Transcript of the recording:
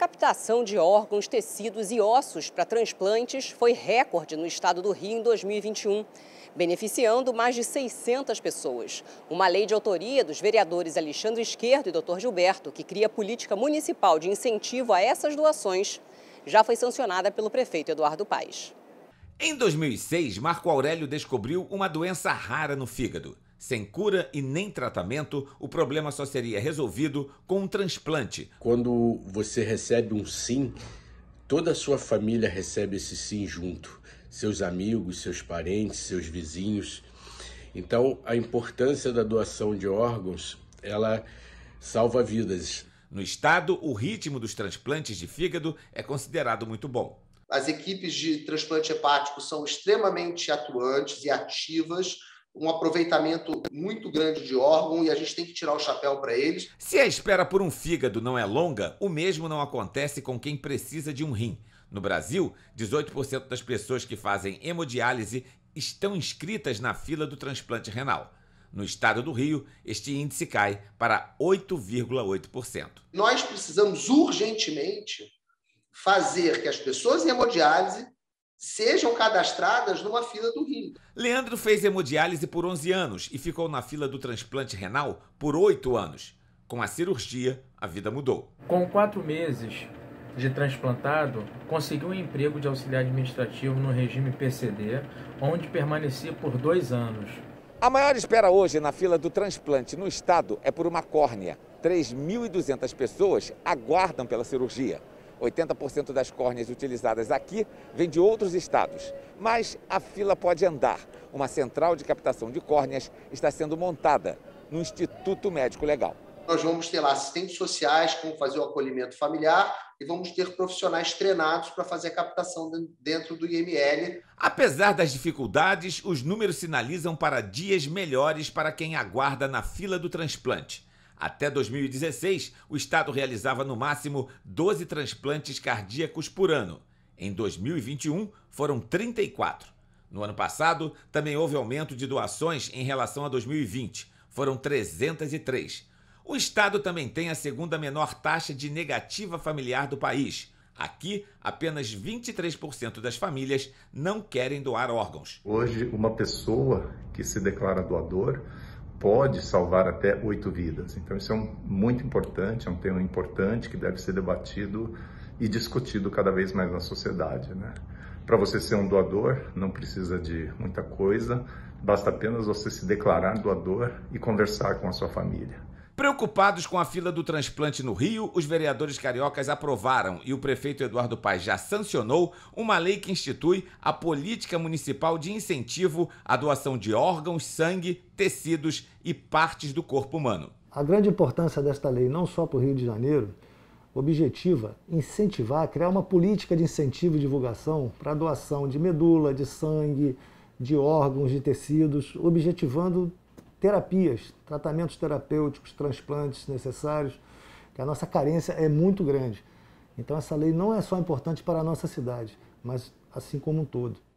captação de órgãos, tecidos e ossos para transplantes foi recorde no estado do Rio em 2021, beneficiando mais de 600 pessoas. Uma lei de autoria dos vereadores Alexandre Esquerdo e Dr. Gilberto, que cria política municipal de incentivo a essas doações, já foi sancionada pelo prefeito Eduardo Paes. Em 2006, Marco Aurélio descobriu uma doença rara no fígado sem cura e nem tratamento, o problema só seria resolvido com um transplante. Quando você recebe um sim, toda a sua família recebe esse sim junto. Seus amigos, seus parentes, seus vizinhos. Então, a importância da doação de órgãos, ela salva vidas. No estado, o ritmo dos transplantes de fígado é considerado muito bom. As equipes de transplante hepático são extremamente atuantes e ativas um aproveitamento muito grande de órgão e a gente tem que tirar o chapéu para eles. Se a espera por um fígado não é longa, o mesmo não acontece com quem precisa de um rim. No Brasil, 18% das pessoas que fazem hemodiálise estão inscritas na fila do transplante renal. No estado do Rio, este índice cai para 8,8%. Nós precisamos urgentemente fazer que as pessoas em hemodiálise sejam cadastradas numa fila do Rio. Leandro fez hemodiálise por 11 anos e ficou na fila do transplante renal por 8 anos. Com a cirurgia, a vida mudou. Com quatro meses de transplantado, consegui um emprego de auxiliar administrativo no regime PCD, onde permaneci por dois anos. A maior espera hoje na fila do transplante no estado é por uma córnea. 3.200 pessoas aguardam pela cirurgia. 80% das córneas utilizadas aqui vem de outros estados, mas a fila pode andar. Uma central de captação de córneas está sendo montada no Instituto Médico Legal. Nós vamos ter lá assistentes sociais que vão fazer o acolhimento familiar e vamos ter profissionais treinados para fazer a captação dentro do IML. Apesar das dificuldades, os números sinalizam para dias melhores para quem aguarda na fila do transplante. Até 2016, o estado realizava no máximo 12 transplantes cardíacos por ano. Em 2021, foram 34. No ano passado, também houve aumento de doações em relação a 2020. Foram 303. O estado também tem a segunda menor taxa de negativa familiar do país. Aqui, apenas 23% das famílias não querem doar órgãos. Hoje, uma pessoa que se declara doador pode salvar até oito vidas. Então, isso é um, muito importante, é um tema importante que deve ser debatido e discutido cada vez mais na sociedade. Né? Para você ser um doador, não precisa de muita coisa, basta apenas você se declarar doador e conversar com a sua família. Preocupados com a fila do transplante no Rio, os vereadores cariocas aprovaram e o prefeito Eduardo Paes já sancionou uma lei que institui a política municipal de incentivo à doação de órgãos, sangue, tecidos e partes do corpo humano. A grande importância desta lei, não só para o Rio de Janeiro, objetiva incentivar, criar uma política de incentivo e divulgação para a doação de medula, de sangue, de órgãos, de tecidos, objetivando terapias, tratamentos terapêuticos, transplantes necessários, que a nossa carência é muito grande. Então essa lei não é só importante para a nossa cidade, mas assim como um todo.